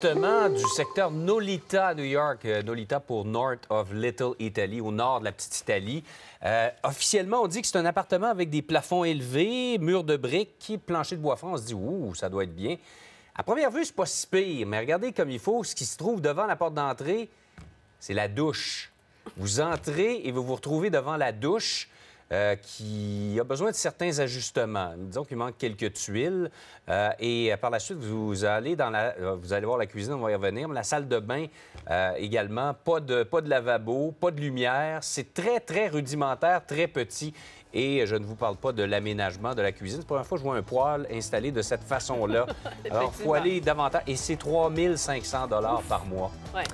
Justement, du secteur Nolita New York, euh, Nolita pour North of Little Italy, au nord de la petite Italie. Euh, officiellement, on dit que c'est un appartement avec des plafonds élevés, murs de briques, plancher de bois franc. On se dit, ouh, ça doit être bien. À première vue, c'est pas si pire, mais regardez comme il faut, ce qui se trouve devant la porte d'entrée, c'est la douche. Vous entrez et vous vous retrouvez devant la douche. Euh, qui a besoin de certains ajustements. Disons qu'il manque quelques tuiles. Euh, et euh, par la suite, vous allez, dans la, vous allez voir la cuisine, on va y revenir, mais la salle de bain également. Pas de, pas de lavabo, pas de lumière. C'est très, très rudimentaire, très petit. Et je ne vous parle pas de l'aménagement de la cuisine. Pour la première fois je vois un poêle installé de cette façon-là. Alors, il faut aller davantage. Et c'est 3500 par mois. Ouais.